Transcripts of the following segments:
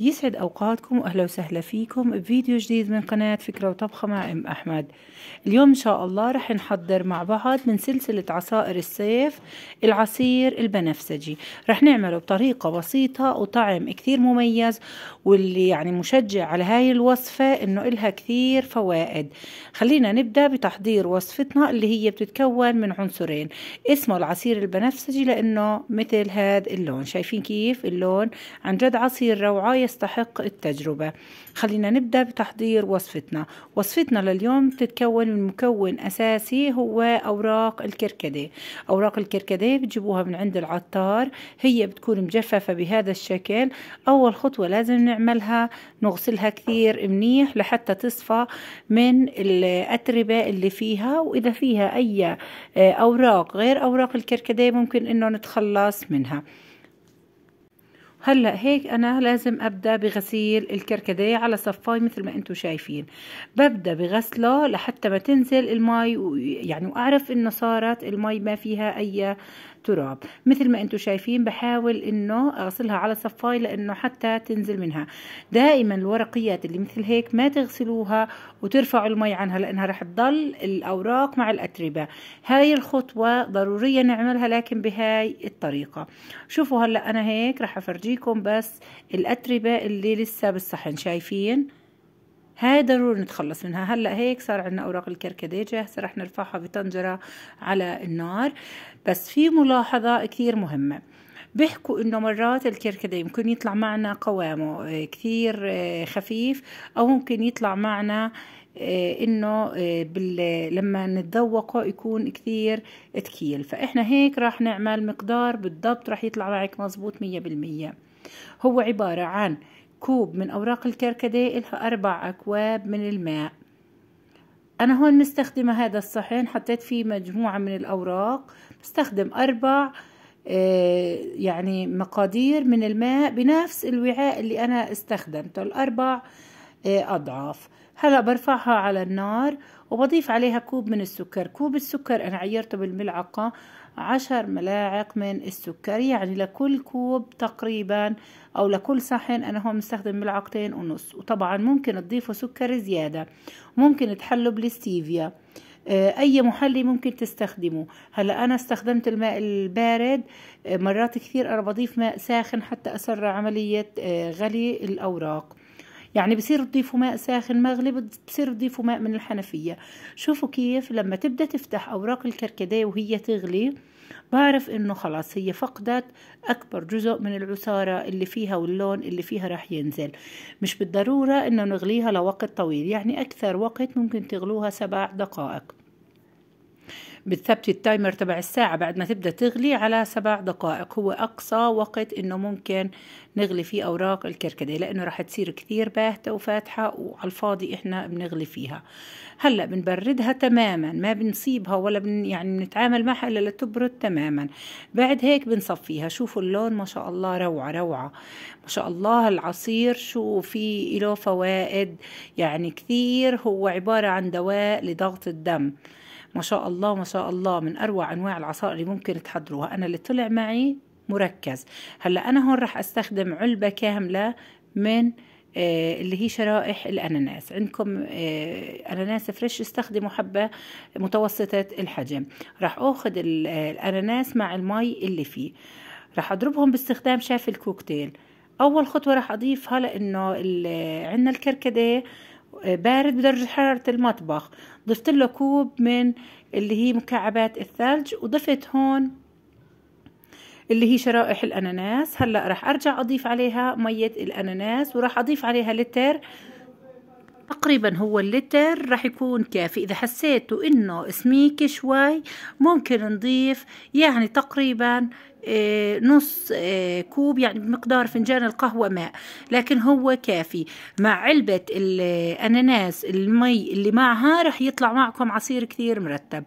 يسعد أوقاتكم وأهلا وسهلا فيكم بفيديو جديد من قناة فكرة وطبخة مع أم أحمد اليوم إن شاء الله رح نحضر مع بعض من سلسلة عصائر الصيف العصير البنفسجي رح نعمله بطريقة بسيطة وطعم كثير مميز واللي يعني مشجع على هاي الوصفة إنه إلها كثير فوائد خلينا نبدأ بتحضير وصفتنا اللي هي بتتكون من عنصرين اسمه العصير البنفسجي لأنه مثل هذا اللون شايفين كيف اللون عن جد عصير روعة يستحق التجربة خلينا نبدأ بتحضير وصفتنا وصفتنا لليوم تتكون من مكون أساسي هو أوراق الكركديه أوراق الكركديه بتجيبوها من عند العطار هي بتكون مجففة بهذا الشكل أول خطوة لازم نعملها نغسلها كثير منيح لحتى تصفى من الأتربة اللي فيها وإذا فيها أي آه، أوراق غير أوراق الكركديه ممكن إنه نتخلص منها هلا هيك انا لازم ابدا بغسيل الكركديه على صفاي مثل ما انتم شايفين ببدا بغسله لحتى ما تنزل المي يعني واعرف انه صارت المي ما فيها اي التراب مثل ما انتم شايفين بحاول انه اغسلها على صفاي لانه حتى تنزل منها دائما الورقيات اللي مثل هيك ما تغسلوها وترفعوا المي عنها لانها رح تضل الاوراق مع الاتربه هاي الخطوه ضروريه نعملها لكن بهاي الطريقه شوفوا هلا انا هيك رح افرجيكم بس الاتربه اللي لسه بالصحن شايفين هاي ضروري نتخلص منها هلا هيك صار عندنا اوراق الكركديه جاهزه رح نرفعها بطنجره على النار بس في ملاحظه كثير مهمه بيحكوا انه مرات الكركديه ممكن يطلع معنا قوامه آه، كثير آه، خفيف او ممكن يطلع معنا آه، انه لما نتذوقه يكون كثير تكيل فاحنا هيك راح نعمل مقدار بالضبط راح يطلع معك مزبوط 100% هو عبارة عن كوب من أوراق الكركديه إلها أربع أكواب من الماء أنا هون مستخدمة هذا الصحن حطيت فيه مجموعة من الأوراق بستخدم أربع آه، يعني مقادير من الماء بنفس الوعاء اللي أنا استخدمته الأربع آه، أضعاف هلا برفعها على النار وبضيف عليها كوب من السكر كوب السكر أنا عيرته بالملعقة عشر ملاعق من السكر يعني لكل كوب تقريبا أو لكل صحن أنا هون مستخدم ملعقتين ونص وطبعا ممكن تضيفوا سكر زيادة ممكن تحلوا بالستيفيا آه، اي محلي ممكن تستخدمه هلا انا استخدمت الماء البارد آه، مرات كثير انا بضيف ماء ساخن حتى اسرع عمليه آه، غلي الاوراق يعني بصير تضيفوا ماء ساخن مغلي بصير تضيفوا ماء من الحنفية شوفوا كيف لما تبدأ تفتح أوراق الكركديه وهي تغلي بعرف انه خلاص هي فقدت اكبر جزء من العصارة اللي فيها واللون اللي فيها راح ينزل مش بالضرورة انه نغليها لوقت طويل يعني اكثر وقت ممكن تغلوها سبع دقائق بتثبتي التايمر تبع الساعة بعد ما تبدأ تغلي على سبع دقائق هو أقصى وقت إنه ممكن نغلي فيه أوراق الكركديه لأنه راح تصير كثير باهتة وفاتحة وعلى الفاضي إحنا بنغلي فيها هلا بنبردها تماما ما بنصيبها ولا بن يعني بنتعامل معها إلا لتبرد تماما بعد هيك بنصفيها شوفوا اللون ما شاء الله روعة روعة ما شاء الله العصير شو في له فوائد يعني كثير هو عبارة عن دواء لضغط الدم ما شاء الله ما شاء الله من أروع أنواع العصائر اللي ممكن تحضروها أنا اللي طلع معي مركز هلا أنا هون راح أستخدم علبة كاملة من آه، اللي هي شرائح الأناناس عندكم آه، أناناس فريش استخدموا حبة متوسطة الحجم راح أخذ آه، الأناناس مع المي اللي فيه راح أضربهم باستخدام شاف الكوكتيل أول خطوة راح أضيفها لأنه عندنا الكركديه بارد بدرجة حرارة المطبخ ضفت له كوب من اللي هي مكعبات الثلج وضفت هون اللي هي شرائح الأناناس هلأ راح أرجع أضيف عليها مية الأناناس وراح أضيف عليها لتر تقريبا هو اللتر راح يكون كافي اذا حسيتوا انه سميك شوي ممكن نضيف يعني تقريبا آه، نص آه، كوب يعني بمقدار فنجان القهوة ماء لكن هو كافي مع علبة الأناناس المي اللي معها رح يطلع معكم عصير كثير مرتب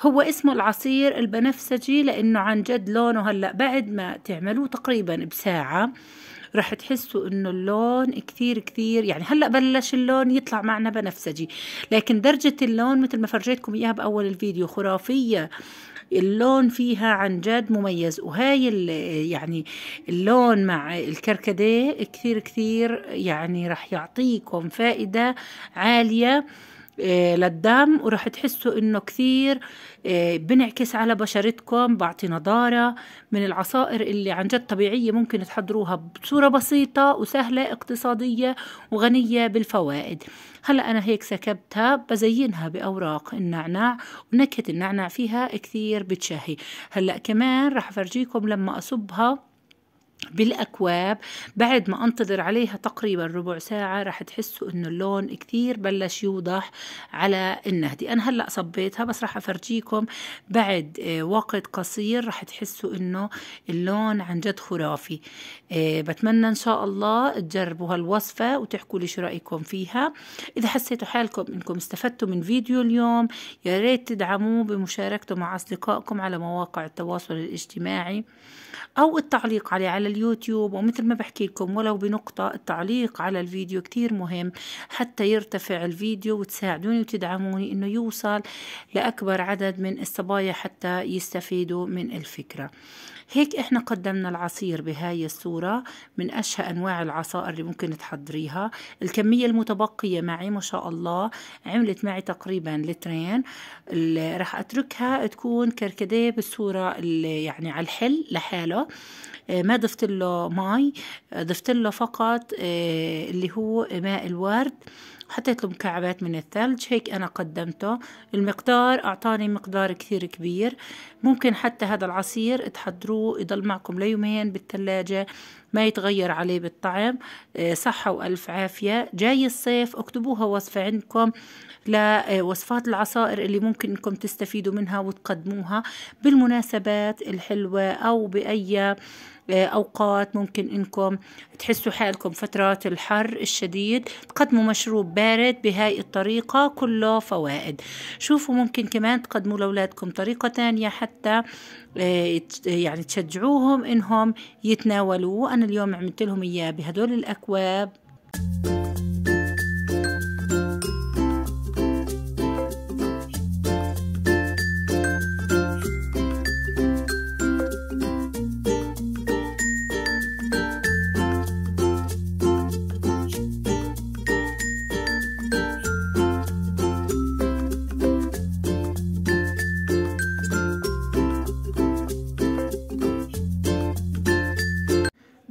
هو اسمه العصير البنفسجي لأنه عن جد لونه هلأ بعد ما تعملوه تقريبا بساعة رح تحسوا انه اللون كثير كثير يعني هلا بلش اللون يطلع معنا بنفسجي لكن درجه اللون مثل ما فرجيتكم اياها باول الفيديو خرافيه اللون فيها عن جد مميز وهاي يعني اللون مع الكركديه كثير كثير يعني رح يعطيكم فائدة عالية آه، للدم وراح تحسوا انه كثير آه، بنعكس على بشرتكم بعطي نضارة من العصائر اللي عن جد طبيعية ممكن تحضروها بصورة بسيطة وسهلة اقتصادية وغنية بالفوائد هلا انا هيك سكبتها بزينها باوراق النعناع ونكهة النعناع فيها كثير بتشهي هلا كمان راح افرجيكم لما اصبها بالأكواب بعد ما أنتظر عليها تقريبا ربع ساعة رح تحسوا إنه اللون كثير بلش يوضح على النهدي أنا هلأ صبيتها بس رح أفرجيكم بعد آه، وقت قصير رح تحسوا إنه اللون عن جد خرافي آه، بتمنى إن شاء الله تجربوا هالوصفة وتحكوا لي شو رأيكم فيها إذا حسيتوا حالكم إنكم استفدتوا من فيديو اليوم يا ريت تدعموه بمشاركته مع أصدقائكم على مواقع التواصل الاجتماعي أو التعليق عليه على اليوتيوب ومثل ما بحكي لكم ولو بنقطة التعليق على الفيديو كتير مهم حتى يرتفع الفيديو وتساعدوني وتدعموني انه يوصل لأكبر عدد من الصبايا حتى يستفيدوا من الفكرة هيك احنا قدمنا العصير بهاي الصورة من أشهى أنواع العصائر اللي ممكن تحضريها الكمية المتبقية معي ما شاء الله عملت معي تقريبا لترين اللي راح أتركها تكون كركديه بالصورة اللي يعني على الحل لحاله آه، ما ضفت له مي آه، ضفت له فقط آه، اللي هو ماء الورد وحطيت له مكعبات من الثلج هيك أنا قدمته المقدار أعطاني مقدار كثير كبير ممكن حتى هذا العصير تحضروه يضل معكم ليومين بالثلاجة ما يتغير عليه بالطعم آه، صحة وألف عافية جاي الصيف اكتبوها وصفة عندكم لوصفات آه، العصائر اللي ممكن انكم تستفيدوا منها وتقدموها بالمناسبات الحلوة أو بأي أوقات ممكن إنكم تحسوا حالكم فترات الحر الشديد تقدموا مشروب بارد بهاي الطريقة كله فوائد شوفوا ممكن كمان تقدموا لأولادكم طريقة تانية حتى آه، يعني تشجعوهم إنهم يتناولوه أنا اليوم عملت لهم إياه بهدول الأكواب thank you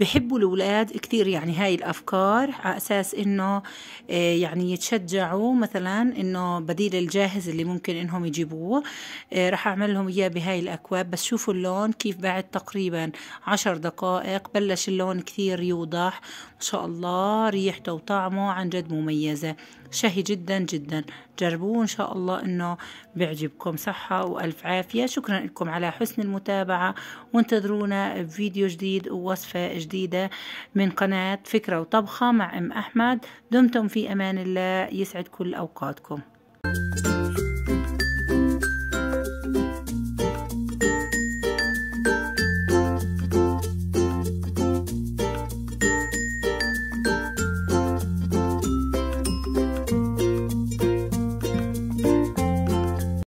بحبوا الأولاد كثير يعني هاي الأفكار على أساس إنه آه، يعني يتشجعوا مثلا إنه بديل الجاهز اللي ممكن إنهم يجيبوه آه، راح أعمل لهم إياه بهاي الأكواب بس شوفوا اللون كيف بعد تقريبا عشر دقائق بلش اللون كثير يوضح ما شاء الله ريحته وطعمه عن جد مميزة شهي جدا جدا جربوه إن شاء الله إنه بيعجبكم صحة وألف عافية شكرا لكم على حسن المتابعة وانتظرونا بفيديو جديد ووصفة جديدة جديدة من قناة فكرة وطبخة مع أم أحمد دمتم في أمان الله يسعد كل أوقاتكم